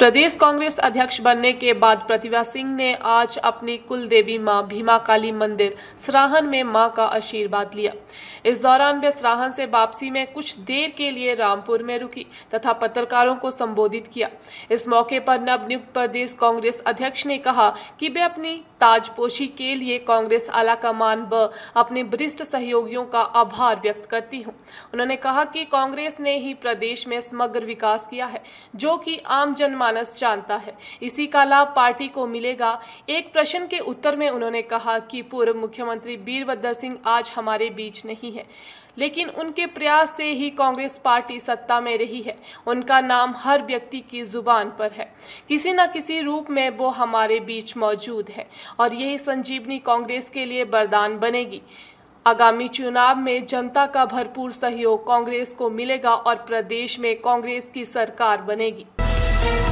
प्रदेश कांग्रेस अध्यक्ष बनने के बाद प्रतिभा सिंह ने आज अपनी कुल देवी मां भीमा काली मंदिर सराहन में मां का आशीर्वाद लिया इस दौरान वे सराहन से वापसी में कुछ देर के लिए रामपुर में रुकी तथा पत्रकारों को संबोधित किया इस मौके पर नवनियुक्त प्रदेश कांग्रेस अध्यक्ष ने कहा कि वे अपनी ताजपोशी के लिए कांग्रेस आलाकमान व अपने वरिष्ठ सहयोगियों का आभार व्यक्त करती हूँ उन्होंने कहा कि कांग्रेस ने ही प्रदेश में समग्र विकास किया है जो कि आम जनमान जनमानस जानता है इसी का लाभ पार्टी को मिलेगा एक प्रश्न के उत्तर में उन्होंने कहा कि पूर्व मुख्यमंत्री वीरभद्र सिंह आज हमारे बीच नहीं है लेकिन उनके प्रयास से ही कांग्रेस पार्टी सत्ता में रही है उनका नाम हर व्यक्ति की जुबान पर है किसी न किसी रूप में वो हमारे बीच मौजूद है और यही संजीवनी कांग्रेस के लिए वरदान बनेगी आगामी चुनाव में जनता का भरपूर सहयोग कांग्रेस को मिलेगा और प्रदेश में कांग्रेस की सरकार बनेगी